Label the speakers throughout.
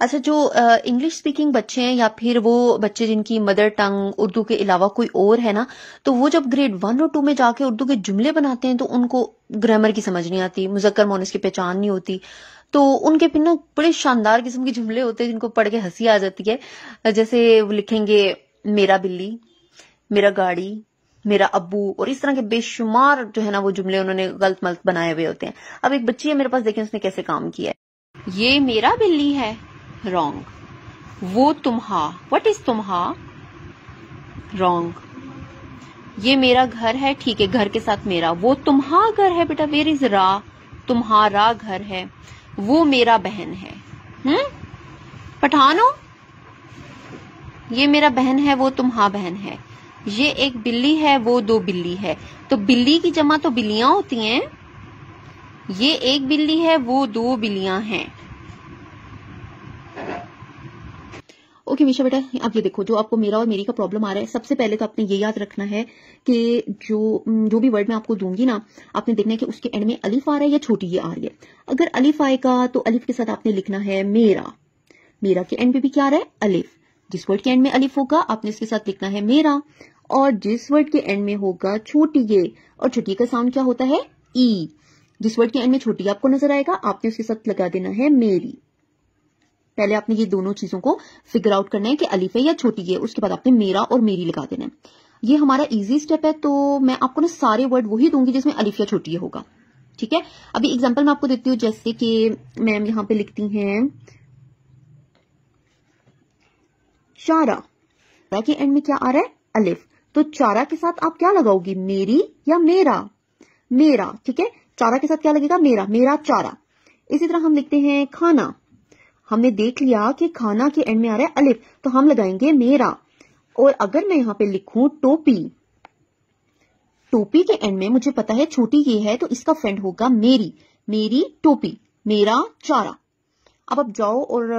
Speaker 1: अच्छा जो English speaking बच्चे हैं या फिर वो बच्चे जिनकी मदर टंग उर्दू के अलावा कोई और है ना तो वो जब ग्रेड वन और टू में जाके उर्दू के जुमले बनाते हैं तो उनको ग्रामर की समझ नहीं आती मुजक्कर मोनिस की पहचान नहीं होती तो उनके फिर ना बड़े शानदार किस्म के जुमले होते हैं जिनको पढ़ के हंसी आ जाती है जैसे वो लिखेंगे मेरा बिल्ली मेरा गाड़ी मेरा अबू और इस तरह के बेशुमार जो है ना वो जुमले उन्होंने गलत मलत बनाए हुए होते हैं अब एक बच्ची है मेरे पास देखें उसने कैसे काम किया है ये मेरा बिल्ली है रॉन्ग वो तुम्हा वट इज तुम्हा रॉन्ग ये मेरा घर है ठीक है घर के साथ मेरा वो तुम्हा घर है बेटा वेर इज रा तुम्हारा घर है वो मेरा बहन है हम्म पठानो ये मेरा बहन है वो तुम्हा बहन है ये एक बिल्ली है वो दो बिल्ली है तो बिल्ली की जमा तो बिल्लियां होती हैं ये एक बिल्ली है वो दो बिल्लियां हैं ओके मिशा बेटा आप ये देखो जो आपको मेरा और मेरी का प्रॉब्लम आ रहा है सबसे पहले तो आपने ये याद रखना है कि जो जो भी वर्ड मैं आपको दूंगी ना आपने देखना है कि उसके एंड में अलिफ आ रहा है या छोटी ये आ रही है अगर अलिफ आएगा तो अलिफ के साथ आपने लिखना है मेरा मेरा के एंड में भी क्या आ रहा है अलिफ जिस वर्ड के एंड में अलिफ होगा आपने इसके साथ लिखना है मेरा और जिस वर्ड के एंड में होगा छोटी ये और छोटी का साउंड क्या होता है ई e। जिस वर्ड के एंड में छोटी आपको नजर आएगा आपने उसके साथ लगा देना है मेरी पहले आपने ये दोनों चीजों को फिगर आउट करना है कि अलीफे है या छोटी है उसके बाद आपने मेरा और मेरी लगा देना है ये हमारा इजी स्टेप है तो मैं आपको ना सारे वर्ड वही दूंगी जिसमें अलीफिया या छोटी होगा ठीक है अभी एग्जाम्पल मैं आपको देती हूँ जैसे कि मैम यहाँ पे लिखती हैं चारा के एंड में क्या आ रहा है अलिफ तो चारा के साथ आप क्या लगाओगी मेरी या मेरा मेरा ठीक है चारा के साथ क्या लगेगा मेरा मेरा चारा इसी तरह हम लिखते हैं खाना हमने देख लिया कि खाना के एंड में आ रहा है अलिफ तो हम लगाएंगे मेरा और अगर मैं यहाँ पे लिखू टोपी टोपी के एंड में मुझे पता है छोटी ये है तो इसका फ्रेंड होगा मेरी मेरी टोपी मेरा चारा अब आप जाओ और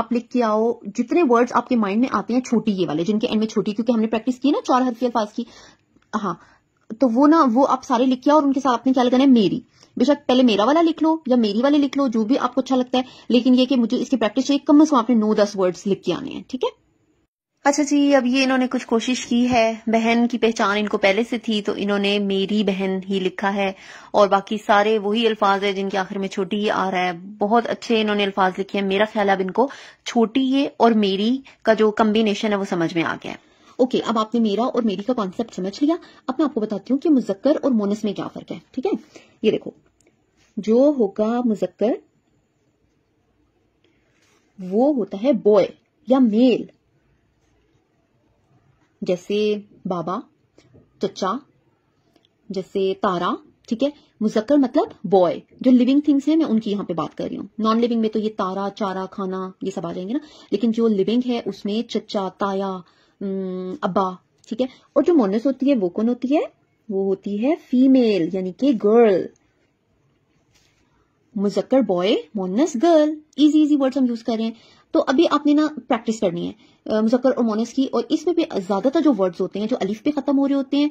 Speaker 1: आप लिख के आओ जितने वर्ड्स आपके माइंड में आते हैं छोटी ये वाले जिनके एंड में छोटी क्योंकि हमने प्रैक्टिस की ना चार हरफी अल्फाज की हाँ तो वो ना वो आप सारे लिख लिया और उनके साथ आपने क्या लगाना है मेरी बेशक पहले मेरा वाला लिख लो या मेरी वाले लिख लो जो भी आपको अच्छा लगता है लेकिन ये कि मुझे इसकी प्रैक्टिस चाहिए कम से कम आपने नौ दस वर्ड्स लिख के आने हैं ठीक है अच्छा जी अब ये इन्होंने कुछ कोशिश की है बहन की पहचान इनको पहले से थी तो इन्होंने मेरी बहन ही लिखा है और बाकी सारे वही अल्फाज है जिनके आखिर में छोटी ये आ रहा है बहुत अच्छे इन्होंने अल्फाज लिखे हैं मेरा ख्याल अब इनको छोटी ये और मेरी का जो कम्बिनेशन है वो समझ में आ गया है ओके अब आपने मेरा और मेरी का कॉन्सेप्ट समझ लिया अब मैं आपको बताती हूँ कि मुजक्कर और मोनस में क्या फर्क है ठीक है ये देखो जो होगा मुजक्कर वो होता है बॉय या मेल जैसे बाबा चचा जैसे तारा ठीक है मुजक्कर मतलब बॉय जो लिविंग थिंग्स हैं मैं उनकी यहां पे बात कर रही हूँ नॉन लिविंग में तो ये तारा चारा खाना ये सब आ जाएंगे ना लेकिन जो लिविंग है उसमें चचा ताया अबा ठीक है और जो मोनस होती है वो कौन होती है वो होती है फीमेल यानी कि गर्ल मुजक्कर बॉय मोनस गर्ल इजी इजी वर्ड्स हम यूज कर रहे हैं तो अभी आपने ना प्रैक्टिस करनी है मुजक्कर और मोनस की और इसमें भी ज्यादातर जो वर्ड्स होते हैं जो अलिफ पे खत्म हो रहे होते हैं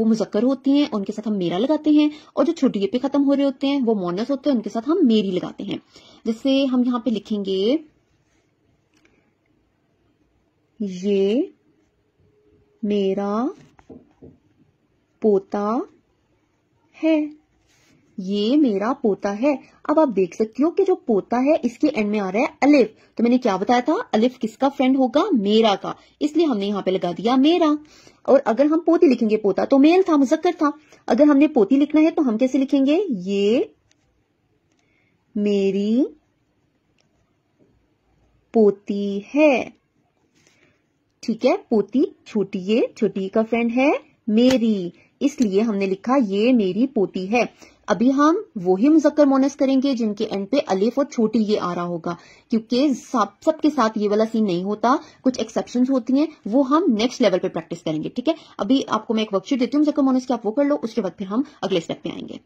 Speaker 1: वो मुजक्कर होती हैं उनके साथ हम मेरा लगाते हैं और जो छोटी पे खत्म हो रहे होते हैं वो मोनस होते हैं उनके साथ हम मेरी लगाते हैं जैसे हम यहाँ पे लिखेंगे ये मेरा पोता है ये मेरा पोता है अब आप देख सकती हो कि जो पोता है इसके एंड में आ रहा है अलिफ तो मैंने क्या बताया था अलिफ किसका फ्रेंड होगा मेरा का इसलिए हमने यहाँ पे लगा दिया मेरा और अगर हम पोती लिखेंगे पोता तो मेल था मुजक्कर था अगर हमने पोती लिखना है तो हम कैसे लिखेंगे ये मेरी पोती है ठीक है पोती छोटी ये छोटी का फ्रेंड है मेरी इसलिए हमने लिखा ये मेरी पोती है अभी हम वो ही मुजक्कर मोनस करेंगे जिनके एंड पे अलिफ और छोटी ये आ रहा होगा क्योंकि सब सबके साथ ये वाला सीन नहीं होता कुछ एक्सेप्शन होती हैं वो हम नेक्स्ट लेवल पे प्रैक्टिस करेंगे ठीक है अभी आपको मैं एक वर्कशीट देती हूँ मुजक्कर मोनस की आप वो कर लो उसके बाद फिर हम अगले स्टेप पे आएंगे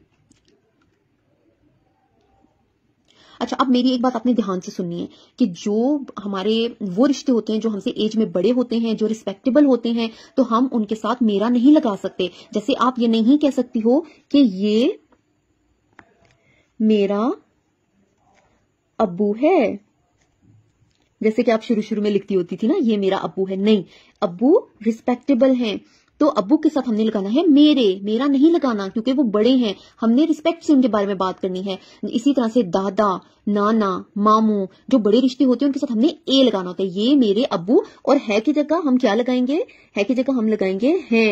Speaker 1: अच्छा अब मेरी एक बात अपने ध्यान से सुनिए कि जो हमारे वो रिश्ते होते हैं जो हमसे एज में बड़े होते हैं जो रिस्पेक्टेबल होते हैं तो हम उनके साथ मेरा नहीं लगा सकते जैसे आप ये नहीं कह सकती हो कि ये मेरा अबू है जैसे कि आप शुरू शुरू में लिखती होती थी ना ये मेरा अबू है नहीं अबू रिस्पेक्टेबल हैं तो अबू के साथ हमने लगाना है मेरे मेरा नहीं लगाना क्योंकि वो बड़े हैं हमने रिस्पेक्ट से उनके बारे में बात करनी है इसी तरह से दादा नाना मामू जो बड़े रिश्ते होते हैं उनके साथ हमने ए लगाना होता है ये मेरे अबू और है की जगह हम क्या लगाएंगे है की जगह हम लगाएंगे है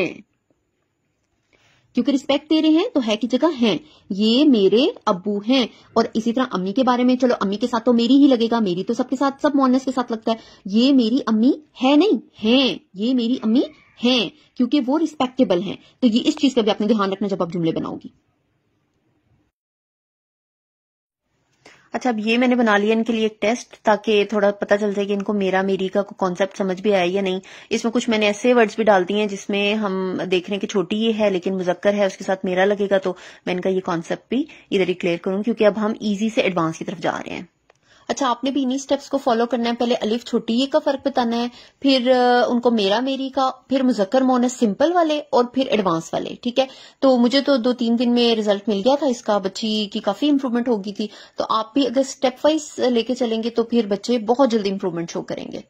Speaker 1: क्योंकि रिस्पेक्ट दे रहे हैं तो है की जगह है ये मेरे अबू हैं और इसी तरह अम्मी के बारे में चलो अम्मी के साथ तो मेरी ही लगेगा मेरी तो सबके साथ सब मोनस के साथ लगता है ये मेरी अम्मी है नहीं है ये मेरी अम्मी हैं क्योंकि वो रिस्पेक्टेबल हैं तो ये इस चीज का भी आपने ध्यान रखना जब आप जुमले बनाओगी अच्छा अब ये मैंने बना लिया इनके लिए एक टेस्ट ताकि थोड़ा पता चल जाए कि इनको मेरा मेरी का कॉन्सेप्ट समझ भी आया या नहीं इसमें कुछ मैंने ऐसे वर्ड्स भी डाल दिए हैं जिसमें हम देख रहे हैं कि छोटी ये है लेकिन मुजक्कर है उसके साथ मेरा लगेगा तो मैं इनका ये कॉन्सेप्ट भी इधर ही क्लियर करूं क्योंकि अब हम ईजी से एडवांस की तरफ जा रहे हैं अच्छा आपने भी इन्हीं स्टेप्स को फॉलो करना है पहले अलिफ छोटी ये का फर्क बताना है फिर उनको मेरा मेरी का फिर मुजक्कर मोनस सिंपल वाले और फिर एडवांस वाले ठीक है तो मुझे तो दो तीन दिन में रिजल्ट मिल गया था इसका बच्ची की काफी इंप्रूवमेंट होगी थी तो आप भी अगर स्टेप वाइज लेके चलेंगे तो फिर बच्चे बहुत जल्दी इंप्रूवमेंट शो करेंगे